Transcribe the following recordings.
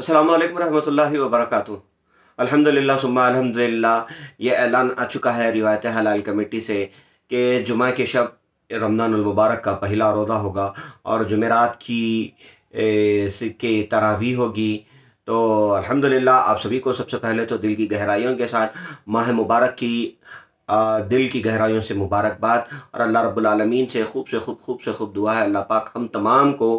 अस्सलाम वालेकुम रहमतुल्लाहि व बरकातुहू अल्हम्दुलिल्लाह सुम्मा अल्हम्दुलिल्लाह ये ऐलान आ चुका है रिवायत हलाल कमेटी से कि जुमा के शब रमज़ानमबारक का पहला रोज़ा होगा और जुमेरात की के तरावी होगी तो अल्हम्दुलिल्लाह आप सभी को सबसे पहले तो दिल की गहराइयों के साथ माह मुबारक की दिल की गहराइयों से मुबारकबाद और अल्लाह रब्लमीन से खूब से खूब खूब से खूब दुआ है अल्लाह पाक हम तमाम को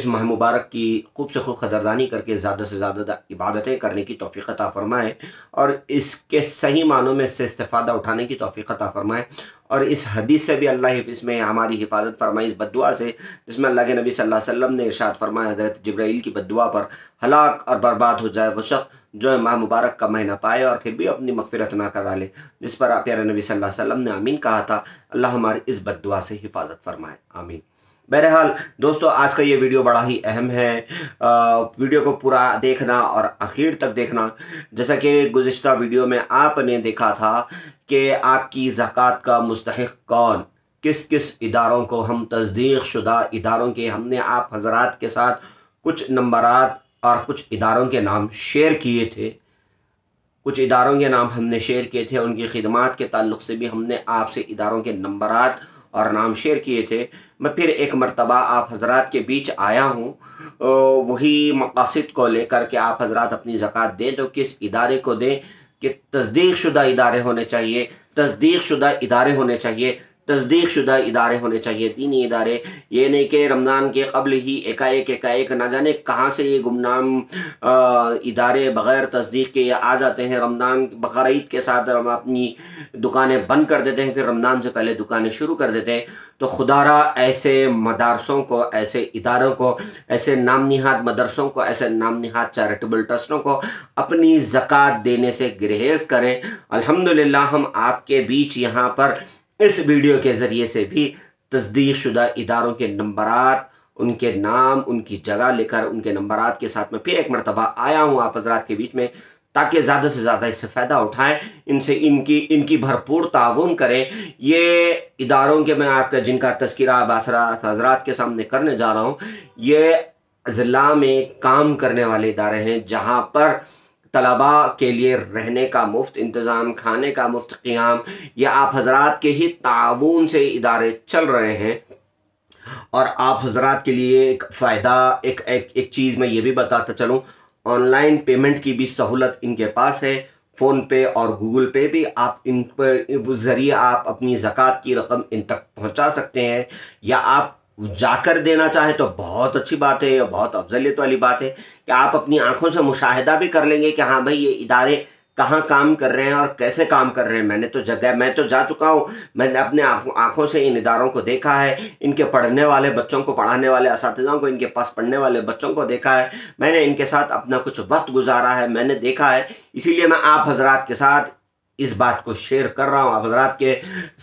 इस माह मुबारक की खूब से खूब ख़दरदानी करके ज़्यादा से ज़्यादा इबादतें करने की तोफ़ीक़ता फ़रमाएँ और इसके सही मानों में इससे इस्तादा उठाने की तोफ़ीक़ता फ़रमाएँ और इस हदीस से भी अल्लाह इसमें हमारी हिफाजत फरमाई इस बदुआ से जिसमें अल्लाह के नबी सल्लल्लाहु अलैहि वसल्लम ने इरशाद फरमाया हजरत जब्राइल की बदुआ पर हलाक और बर्बाद हो जाए वो शख्स जो माह मुबारक का महीना पाए और फिर भी अपनी मफफरत ना करा ले जिस पर प्यारे नबी सल्लल्लाहु अलैहि वसल्लम ने आमीन कहा था अल्लाह हमारी इस बदुआ से हिफाजत फरमाए आमीन बहरहाल दोस्तों आज का ये वीडियो बड़ा ही अहम है आ, वीडियो को पूरा देखना और आखिर तक देखना जैसा कि गुज्त वीडियो में आपने देखा था कि आपकी ज़क़़त का मुस्तक कौन किस किस इदारों को हम तस्दीक शुदा इदारों के हमने आप हजरात के साथ कुछ नंबरात और कुछ इदारों के नाम शेयर किए थे कुछ इदारों के नाम हमने शेयर किए थे उनकी खिदमत के ताल्लुक से भी हमने आपसे इदारों के नंबरात और नाम शेयर किए थे मैं फिर एक मरतबा आप हजरात के बीच आया हूँ वही मकासद को लेकर के आप हजरात अपनी ज़क़़त दें तो किस इदारे को दें कि तस्दीक शुदा इदारे होने चाहिए तस्दीक शुदा इदारे होने चाहिए तस्दीक शुदा इदारे होने चाहिए तीन ही इदारे ये नहीं कि रमज़ान के कबल ही एकाएक एकाएक ना जाने कहाँ से ये गुमनाम इदारे बग़ैर तस्दीक के आ जाते हैं रमज़ान बकर के साथ हम अपनी दुकानें बंद कर देते हैं फिर रमज़ान से पहले दुकानें शुरू कर देते हैं तो खुदारा ऐसे मदारसों को ऐसे इदारों को ऐसे नाम नहाद मदरसों को ऐसे नाम नहाद चैरिटेबल ट्रस्टों को अपनी ज़क़़त देने से ग्रहेज करें अलहमदिल्ला हम आपके बीच यहाँ पर इस वीडियो के ज़रिए से भी तस्दीक शुदा इदारों के नंबर उनके नाम उनकी जगह लेकर उनके नंबर के साथ में फिर एक मरतबा आया हूँ आप हजरात के बीच में ताकि ज़्यादा से ज़्यादा इससे फ़ायदा उठाएं इनसे इनकी इनकी भरपूर ताउन करें ये इदारों के मैं आपका जिनका तस्करा बासरा हजरात के सामने करने जा रहा हूँ ये ज़िला में काम करने वाले इदारे हैं जहाँ पर तलबा के लिए रहने का मुफ्त इंतज़ाम खाने का मुफ्त क़्याम या आप हजरात के ही ताउन से इदारे चल रहे हैं और आप हजरात के लिए एक फ़ायदा एक एक, एक चीज़ मैं ये भी बताता चलूँ ऑनलाइन पेमेंट की भी सहूलत इनके पास है फ़ोन पे और गूगल पे भी आप इन पर ज़रिए आप अपनी ज़क़़त की रकम इन तक पहुंचा सकते हैं या आप जाकर देना चाहे तो बहुत अच्छी बात है या बहुत अफजलियत वाली बात है कि आप अपनी आंखों से मुशाहिदा भी कर लेंगे कि हाँ भाई ये इदारे कहाँ काम कर रहे हैं और कैसे काम कर रहे हैं मैंने तो जगह मैं तो जा चुका हूँ मैंने अपने आंखों से इन इदारों को देखा है इनके पढ़ने वाले बच्चों को पढ़ाने वाले इस को इनके पास पढ़ने वाले बच्चों को देखा है मैंने इनके साथ अपना कुछ वक्त गुजारा है मैंने देखा है इसीलिए मैं आप हजरात के साथ इस बात को शेयर कर रहा हूँ आप हजरात के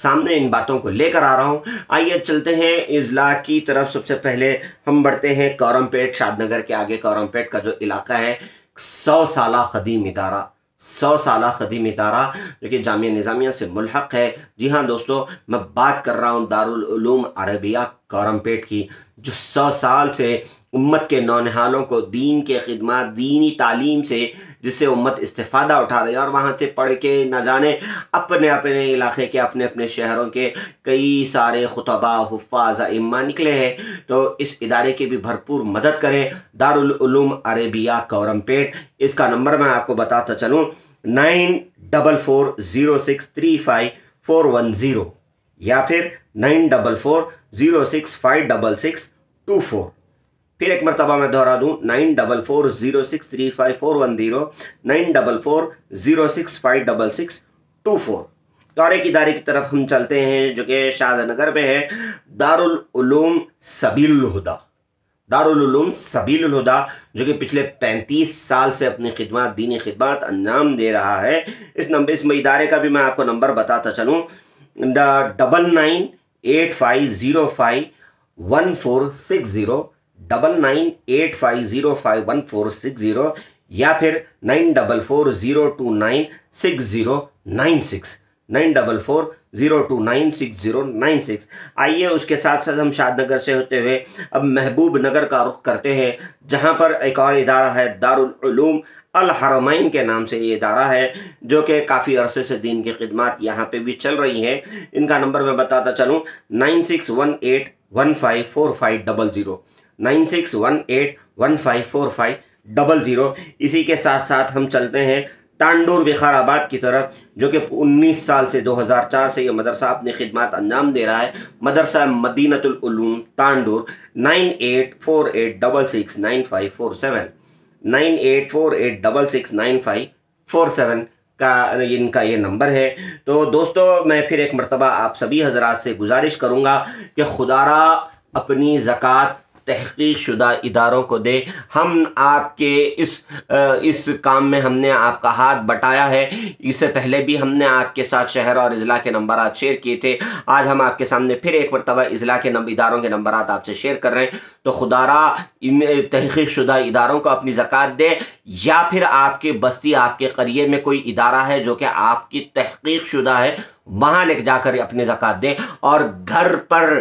सामने इन बातों को लेकर आ रहा हूँ आइए चलते हैं इजला की तरफ सबसे पहले हम बढ़ते हैं कौरमपेट शादनगर के आगे कौरमपेट का जो इलाका है सौ साल कदीम इदारा सौ साल कदीम इदारा जो कि जामिया निज़ामिया से मुलहक है जी हाँ दोस्तों मैं बात कर रहा हूँ दारुलूम अरबिया पेट की जो सौ साल से उम्मत के नौनहालों को दीन के खिदमत दीनी तालीम से जिससे उम्मत इस्तफादा उठा रही है और वहाँ से पढ़ के न जाने अपने अपने इलाके के अपने अपने शहरों के कई सारे खुतबा हफ़ाज इम्मा निकले हैं तो इस इदारे की भी भरपूर मदद करें दारुलूम अरेबिया पेट इसका नंबर मैं आपको बताता चलूँ nine double four zero six three five four one zero या फिर nine double four zero six five double six two four फिर एक मरतबा मैं दोहरा दूँ nine double four zero six three five four one zero nine double four zero six five double six two four दौरे की दारे की तरफ हम चलते हैं जो कि शाहनगर में है दारुलूम सबीलहुदा दारुलूम सबीलहुदा जो कि पिछले 35 साल से अपनी खिदमत दीनी खिदमत अंजाम दे रहा है इस नंबर इस इदारे का भी मैं आपको नंबर बताता चलूँ double nine eight five zero five one four six zero double nine eight five zero five one four six zero या फिर nine double four zero two nine six zero nine six nine double four zero two nine six zero nine six आइए उसके साथ साथ हम शादनगर से होते हुए अब महबूब नगर का रुख करते हैं जहां पर एक और इदारा है दारुलूम हरमैन के नाम से ये इदारा है जो कि काफ़ी अरसे से दीन की खिदमत यहाँ पे भी चल रही हैं इनका नंबर मैं बताता चलूँ nine six one eight one five four five double zero nine six one eight one five four five double zero इसी के साथ साथ हम चलते हैं तांडूर विखाराबाद की तरफ जो कि 19 साल से 2004 से ये मदरसा अपनी खिदमत अंजाम दे रहा है मदरसा Madinatululoom Tandur nine eight four eight double six nine five four seven nine eight four eight double six nine five four seven का इनका ये नंबर है तो दोस्तों मैं फिर एक मरतबा आप सभी हजरात से गुजारिश करूँगा कि खुदारा अपनी ज़क़़त तहकीक शुदा इदारों को दें हम आपके इस इस काम में हमने आपका हाथ बटाया है इससे पहले भी हमने आपके साथ शहर और अज़ला के नंबर शेयर किए थे आज हम आपके सामने फिर एक मरतबा अज़ला के नंबर इदारों के नंबर आपसे शेयर कर रहे हैं तो खुदारा इन तहकीक शुदा इदारों को अपनी ज़क़़त दें या फिर आपके बस्ती आपके करियर में कोई इदारा है जो कि आपकी तहकीक शुदा है वहाँ लेके जाकर अपने ज़क़़त दें और घर पर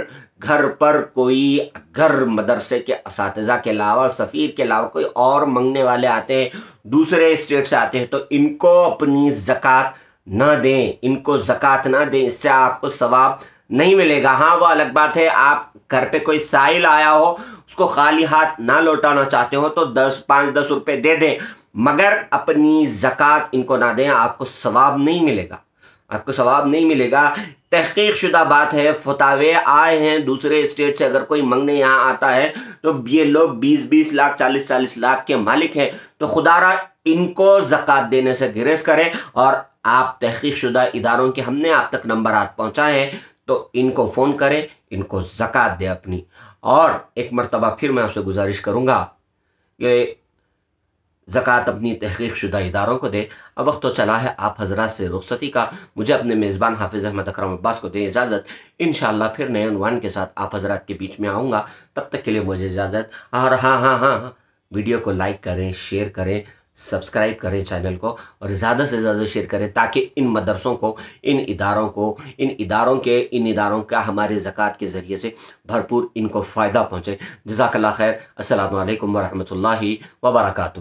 घर पर कोई घर मदरसे के इस के अलावा सफ़ीर के अलावा कोई और मंगने वाले आते हैं दूसरे स्टेट से आते हैं तो इनको अपनी ज़क़़त ना दें इनको ज़क़़त ना दें इससे आपको सवाब नहीं मिलेगा हाँ वो अलग बात है आप घर पे कोई साइल आया हो उसको खाली हाथ ना लौटाना चाहते हो तो दस पाँच दस रुपये दे दें मगर अपनी ज़क़़त इनको ना दें आपको सवाब नहीं मिलेगा आपको सवाब नहीं मिलेगा तहकीक शुदा बात है फतावे आए हैं दूसरे स्टेट से अगर कोई मंगने यहाँ आता है तो ये लोग बीस बीस लाख चालीस चालीस लाख के मालिक हैं तो खुदारा इनको जक़ात देने से गिरेज करें और आप तहकीक शुदा इदारों के हमने आप तक नंबर आज पहुँचाए हैं तो इनको फ़ोन करें इनको जक़ात दें अपनी और एक मरतबा फिर मैं आपसे गुजारिश करूँगा कि ज़क़़त अपनी तहक़ीक शुदा इदारों को दें अब वक्त तो चला है आप हजरा से रुखसती का मुझे अपने मेज़बान हाफिज़ अहमद अकरम अब्बास को दें इजाज़त इन शाला फिर नए उनवान के साथ आप हजरात के बीच में आऊँगा तब तक के लिए मुझे इजाज़त और हाँ हाँ हाँ हाँ वीडियो को लाइक करें शेयर करें सब्सक्राइब करें चैनल को और ज़्यादा से ज़्यादा शेयर करें ताकि इन मदरसों को इन इदारों को इन इदारों के इन इदारों का हमारे ज़क़़त के ज़रिए से भरपूर इनको फ़ायदा पहुँचे जजाकल्ला खैर असल वरहमल वर्का